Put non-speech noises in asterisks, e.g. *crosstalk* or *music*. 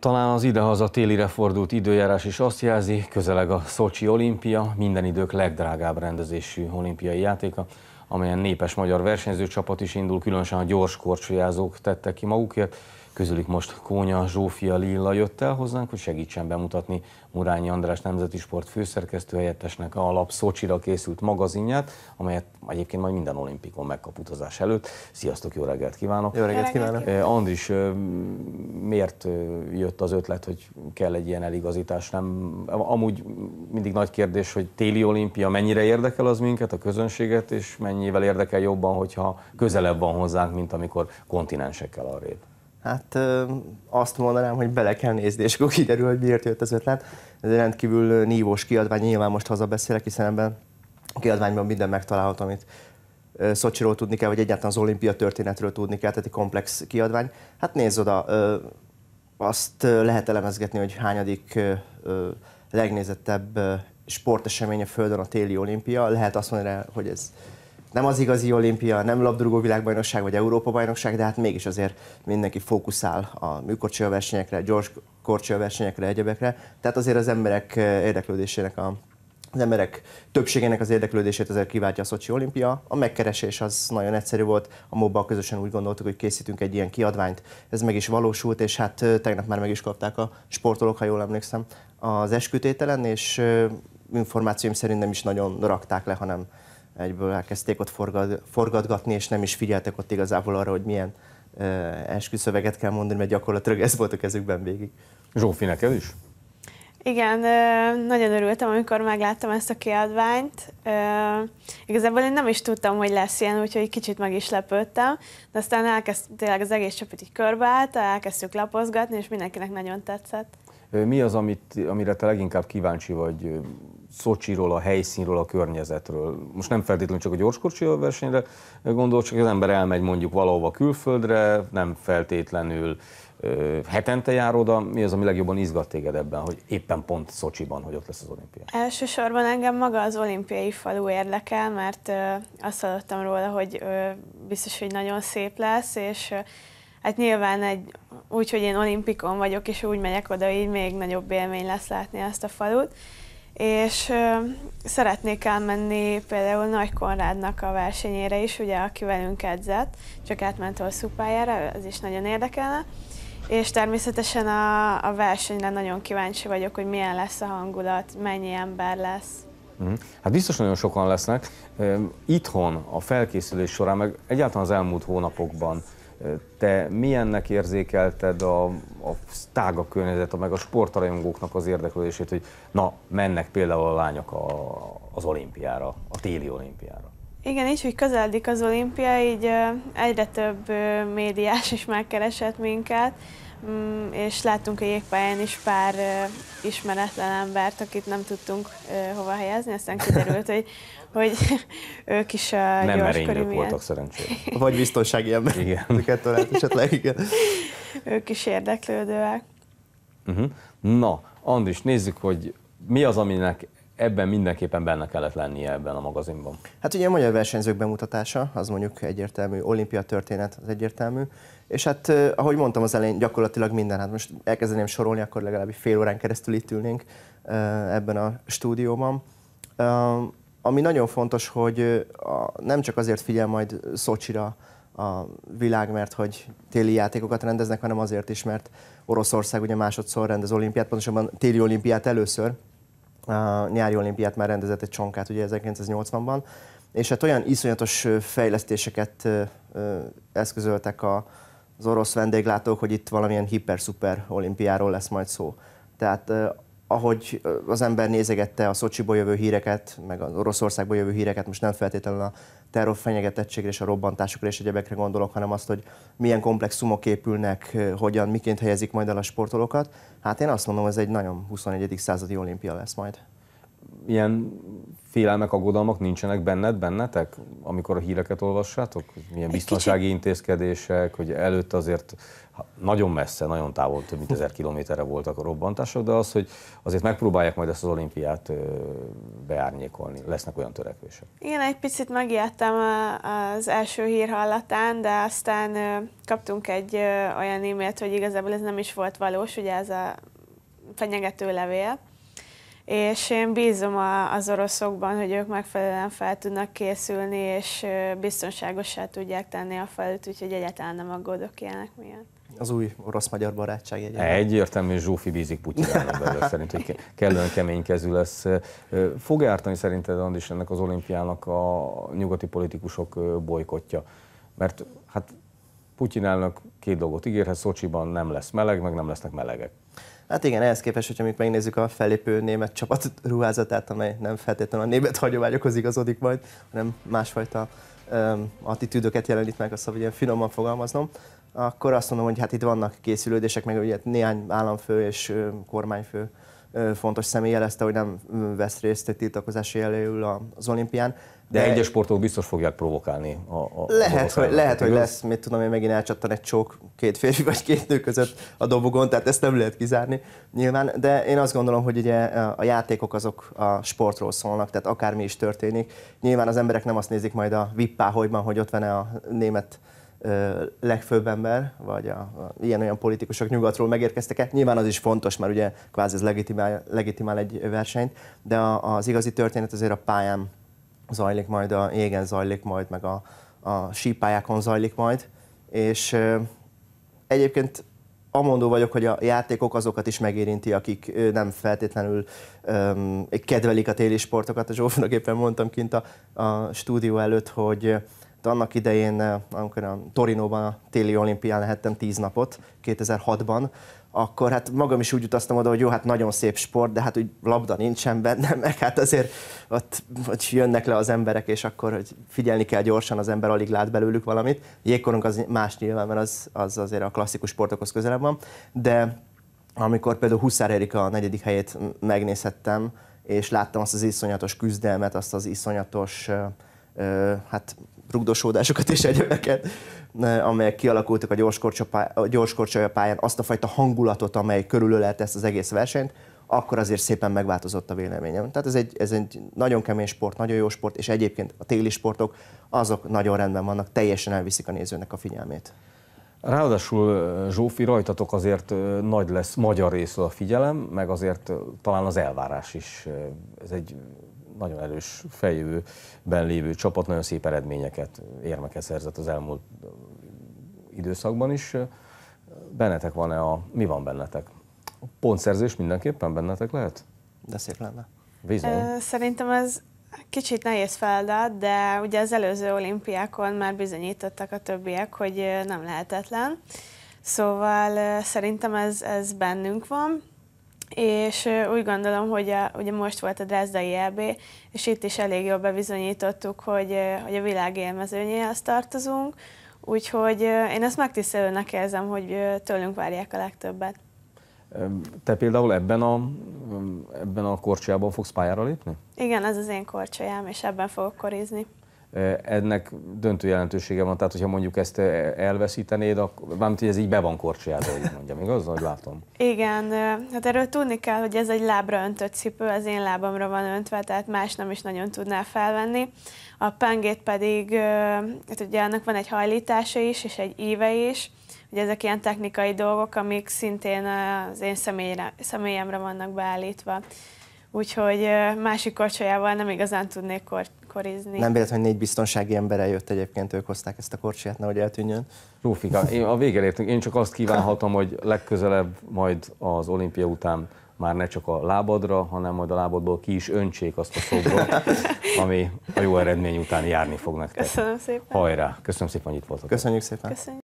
Talán az idehaza télire fordult időjárás is azt jelzi, közeleg a Szocsi olimpia, minden idők legdrágább rendezésű olimpiai játéka, amelyen népes magyar versenyzőcsapat is indul, különösen a gyors korcsolyázók tettek ki magukért. Közülük most Kónya Zsófia Lilla jött el hozzánk, hogy segítsen bemutatni Murányi András nemzeti sport főszerkesztő helyettesnek a alap Szocsira készült magazinját, amelyet egyébként majd minden olimpikon megkap utazás előtt. Sziasztok, jó reggelt kívánok! Jó reggelt kívánok! Eh, Andris, eh, miért eh, jött az ötlet, hogy kell egy ilyen eligazítás? Nem, amúgy mindig nagy kérdés, hogy téli olimpia mennyire érdekel az minket, a közönséget, és mennyivel érdekel jobban, hogyha közelebb van hozzánk, mint amikor kontinensekkel arrébb. Hát azt mondanám, hogy bele kell nézni, és akkor kiderül, hogy miért jött az ötlet. Ez egy rendkívül nívós kiadvány, nyilván most hazabeszélek, hiszen ebben a kiadványban minden megtalálható, amit Szocsiról tudni kell, vagy egyáltalán az olimpia történetről tudni kell, tehát egy komplex kiadvány. Hát nézz oda, azt lehet elemezgetni, hogy hányadik legnézettebb sportesemény a Földön a téli olimpia. Lehet azt mondani, hogy ez nem az igazi olimpia, nem labdarúgó világbajnokság vagy Európa-bajnokság, de hát mégis azért mindenki fókuszál a műkorcsolversenyekre, gyors korcsolversenyekre, egyebekre. Tehát azért az emberek eh, érdeklődésének a az emberek többségének az érdeklődését azért kiváltja a Szocsi olimpia. A megkeresés az nagyon egyszerű volt, a MOBA közösen úgy gondoltuk, hogy készítünk egy ilyen kiadványt, ez meg is valósult, és hát eh, tegnap már meg is kapták a sportolók, ha jól emlékszem, az eskütételen, és eh, információim szerint nem is nagyon rakták le, hanem egyből elkezdték ott forgad, forgatgatni, és nem is figyeltek ott igazából arra, hogy milyen uh, esküszöveget kell mondani, mert gyakorlatilag ez volt a kezükben végig. Zsófi, neked is? Igen, nagyon örültem, amikor megláttam ezt a kiadványt. Igazából én nem is tudtam, hogy lesz ilyen, úgyhogy kicsit meg is lepődtem, de aztán elkezd, tényleg az egész csapat így körbeállt, elkezdtük lapozgatni, és mindenkinek nagyon tetszett. Mi az, amit, amire te leginkább kíváncsi vagy Szocsiról, a helyszínről, a környezetről? Most nem feltétlenül csak a gyorskocsi versenyre gondol, csak az ember elmegy mondjuk valahova külföldre, nem feltétlenül hetente jár oda, mi az, ami legjobban izgat téged ebben, hogy éppen pont Szocsiban, hogy ott lesz az olimpia? Elsősorban engem maga az olimpiai falu érdekel, mert azt hallottam róla, hogy biztos, hogy nagyon szép lesz, és hát nyilván egy, úgy, hogy én olimpikon vagyok, és úgy megyek oda, így még nagyobb élmény lesz látni ezt a falut. És ö, szeretnék elmenni például Nagy Konrádnak a versenyére is, ugye, aki velünk edzett, csak átment szupájára, az is nagyon érdekelne. És természetesen a, a versenyre nagyon kíváncsi vagyok, hogy milyen lesz a hangulat, mennyi ember lesz. Mhm. Hát biztos nagyon sokan lesznek. Itthon a felkészülés során, meg egyáltalán az elmúlt hónapokban te milyennek érzékelted a, a tága környezet, meg a sportrajongóknak az érdeklődését, hogy na, mennek például a lányok a, az olimpiára, a téli olimpiára? Igen, és hogy közeledik az olimpia, így egyre több médiás is megkeresett minket, Mm, és láttunk a jégpályán is pár ismeretlen embert, akit nem tudtunk hova helyezni, aztán kiderült, hogy, *laughs* hogy ők is a Nem merénylők milyen... voltak szerencsére. Vagy biztonsági ember. Igen. Kettő lehet esetleg, igen. *laughs* ők is érdeklődőek. Uh-huh. Na, Andris, nézzük, hogy mi az, aminek ebben mindenképpen benne kellett lennie ebben a magazinban? Hát ugye a magyar versenyzők bemutatása, az mondjuk egyértelmű, olimpia történet az egyértelmű, és hát, ahogy mondtam az elején, gyakorlatilag minden, hát most elkezdeném sorolni, akkor legalább fél órán keresztül itt ülnénk ebben a stúdióban. Ami nagyon fontos, hogy nem csak azért figyel majd Szocsira a világ, mert hogy téli játékokat rendeznek, hanem azért is, mert Oroszország ugye másodszor rendez olimpiát, pontosabban téli olimpiát először, a nyári olimpiát már rendezett egy csonkát ugye 1980-ban, és hát olyan iszonyatos fejlesztéseket eszközöltek a, az orosz vendéglátók, hogy itt valamilyen hiper-szuper olimpiáról lesz majd szó. Tehát ahogy az ember nézegette a Szocsiból jövő híreket, meg az Oroszországból jövő híreket, most nem feltétlenül a terror fenyegetettségre és a robbantásokra és egyebekre gondolok, hanem azt, hogy milyen komplex épülnek, hogyan, miként helyezik majd el a sportolókat. Hát én azt mondom, ez egy nagyon 21. századi olimpia lesz majd ilyen félelmek, aggodalmak nincsenek benned, bennetek, amikor a híreket olvassátok? Milyen biztonsági intézkedések, hogy előtt azért nagyon messze, nagyon távol, több mint ezer kilométerre voltak a robbantások, de az, hogy azért megpróbálják majd ezt az olimpiát beárnyékolni. Lesznek olyan törekvések. Igen, egy picit megijedtem az első hír hallatán, de aztán kaptunk egy olyan e-mailt, hogy igazából ez nem is volt valós, ugye ez a fenyegető levél, és én bízom a, az oroszokban, hogy ők megfelelően fel tudnak készülni, és biztonságosá tudják tenni a falut, úgyhogy egyáltalán nem aggódok ilyenek miatt. Az új orosz-magyar barátság egyébként. Egyértelmű, Zsófi bízik Putyinra *laughs* belőle szerint, hogy kellően kemény kezű lesz. Fog ártani szerinted, Andis, ennek az olimpiának a nyugati politikusok bolykotja? Mert hát Putyin elnök két dolgot ígérhet, Szocsiban nem lesz meleg, meg nem lesznek melegek. Hát igen, ehhez képest, hogyha mondjuk megnézzük a felépő német csapat ruházatát, amely nem feltétlenül a német hagyományokhoz igazodik majd, hanem másfajta um, attitűdöket jelenít meg, azt ilyen finoman fogalmaznom, akkor azt mondom, hogy hát itt vannak készülődések, meg ugye néhány államfő és kormányfő fontos személy jelezte, hogy nem vesz részt egy tiltakozási jelölül az olimpián. De, de egyes sportok biztos fogják provokálni. A, a lehet, hogy, lehet hogy lesz, mit tudom én, megint elcsattan egy csók két férfi vagy két nő között a dobogon, tehát ezt nem lehet kizárni nyilván, de én azt gondolom, hogy ugye a játékok azok a sportról szólnak, tehát akármi is történik. Nyilván az emberek nem azt nézik majd a vippáholyban, hogy ott van -e a német legfőbb ember, vagy a, a ilyen-olyan politikusok nyugatról megérkeztek-e. Nyilván az is fontos, mert ugye kvázi ez legitimál, legitimál egy versenyt, de a, az igazi történet azért a pályán zajlik majd, a égen zajlik majd, meg a, a sípályákon zajlik majd, és ö, egyébként amondó vagyok, hogy a játékok azokat is megérinti, akik nem feltétlenül ö, kedvelik a téli sportokat. és Zsófnak éppen mondtam kint a, a stúdió előtt, hogy de annak idején, eh, amikor a Torinóban a téli olimpián lehettem 10 napot, 2006-ban, akkor hát magam is úgy utaztam oda, hogy jó, hát nagyon szép sport, de hát úgy labda nincsen benne, *laughs* meg hát azért ott hogy jönnek le az emberek, és akkor hogy figyelni kell gyorsan, az ember alig lát belőlük valamit. Jégkorunk az más nyilván, mert az, az azért a klasszikus sportokhoz közelebb van, de amikor például Huszár Erika a negyedik helyét megnézhettem, és láttam azt az iszonyatos küzdelmet, azt az iszonyatos uh, hát rugdosódásokat és egyebeket, amelyek kialakultak a gyorskorcsolya pályán, azt a fajta hangulatot, amely körülölelte ezt az egész versenyt, akkor azért szépen megváltozott a véleményem. Tehát ez egy, ez egy nagyon kemény sport, nagyon jó sport, és egyébként a téli sportok azok nagyon rendben vannak, teljesen elviszik a nézőnek a figyelmét. Ráadásul Zsófi, rajtatok azért nagy lesz magyar részről a figyelem, meg azért talán az elvárás is. Ez egy nagyon erős feljövőben lévő csapat nagyon szép eredményeket, érmeket szerzett az elmúlt időszakban is. Bennetek van-e a... Mi van bennetek? A pontszerzés mindenképpen bennetek lehet? De szép lenne. Bizony. Szerintem ez kicsit nehéz feladat, de ugye az előző olimpiákon már bizonyítottak a többiek, hogy nem lehetetlen. Szóval szerintem ez, ez bennünk van és úgy gondolom, hogy a, ugye most volt a Drázdai EB, és itt is elég jól bebizonyítottuk, hogy, hogy a világ élmezőnyéhez tartozunk, úgyhogy én ezt megtisztelőnek érzem, hogy tőlünk várják a legtöbbet. Te például ebben a, ebben a korcsolyában fogsz pályára lépni? Igen, ez az én korcsolyám, és ebben fogok korizni ennek döntő jelentősége van, tehát hogyha mondjuk ezt elveszítenéd, akkor, mármint, hogy ez így be van korcsiázva, így mondjam, igaz? Hogy látom. Igen, hát erről tudni kell, hogy ez egy lábra öntött cipő, az én lábamra van öntve, tehát más nem is nagyon tudná felvenni. A pengét pedig, hát ugye annak van egy hajlítása is, és egy íve is, Ugye ezek ilyen technikai dolgok, amik szintén az én személyre, személyemre vannak beállítva. Úgyhogy másik korcsolyával nem igazán tudnék kort korizni. Nem véletlen, hogy négy biztonsági ember eljött egyébként, ők hozták ezt a korcsiát, nehogy eltűnjön. Rófika, én a végére értünk, én csak azt kívánhatom, hogy legközelebb majd az olimpia után már ne csak a lábadra, hanem majd a lábadból ki is öntsék azt a szobrot, *laughs* ami a jó eredmény után járni fog nektek. Köszönöm szépen. Hajrá! Köszönöm szépen, hogy itt voltatok. Köszönjük szépen. Köszönjük.